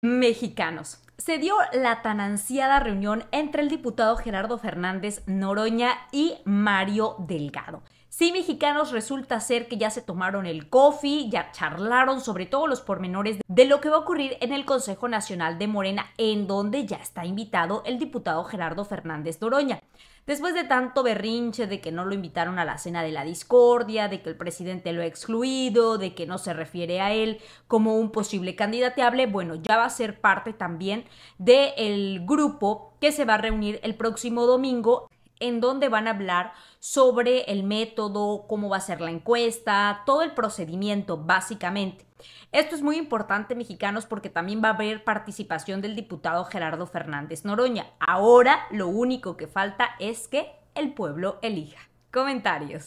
mexicanos. Se dio la tan ansiada reunión entre el diputado Gerardo Fernández Noroña y Mario Delgado. Sí, mexicanos, resulta ser que ya se tomaron el coffee, ya charlaron sobre todo los pormenores de lo que va a ocurrir en el Consejo Nacional de Morena, en donde ya está invitado el diputado Gerardo Fernández Doroña. Después de tanto berrinche de que no lo invitaron a la cena de la discordia, de que el presidente lo ha excluido, de que no se refiere a él como un posible candidateable, bueno, ya va a ser parte también del grupo que se va a reunir el próximo domingo en donde van a hablar sobre el método, cómo va a ser la encuesta, todo el procedimiento básicamente. Esto es muy importante, mexicanos, porque también va a haber participación del diputado Gerardo Fernández Noroña. Ahora lo único que falta es que el pueblo elija. Comentarios.